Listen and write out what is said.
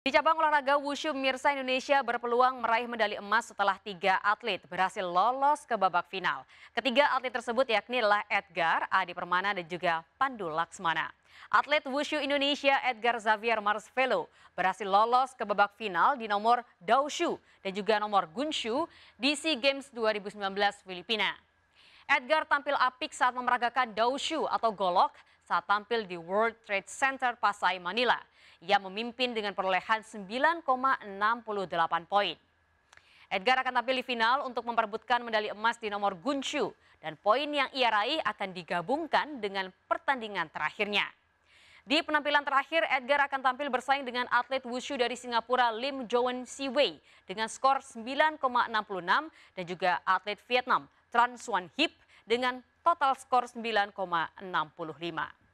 Di cabang olahraga wushu, Mirsa Indonesia berpeluang meraih medali emas setelah tiga atlet berhasil lolos ke babak final. Ketiga atlet tersebut yakni adalah Edgar, Adi Permana dan juga Pandu Laksmana. Atlet wushu Indonesia Edgar Xavier Marsvelo berhasil lolos ke babak final di nomor Daoshu dan juga nomor Gunshu di SEA Games 2019 Filipina. Edgar tampil apik saat memeragakan Daoshu atau golok saat tampil di World Trade Center Pasai, Manila. Ia memimpin dengan perolehan 9,68 poin. Edgar akan tampil di final untuk memperebutkan medali emas di nomor Gunshu dan poin yang ia raih akan digabungkan dengan pertandingan terakhirnya. Di penampilan terakhir, Edgar akan tampil bersaing dengan atlet wushu dari Singapura Lim Joen Wei dengan skor 9,66 dan juga atlet Vietnam Tran Suan Hip dengan total skor 9,65.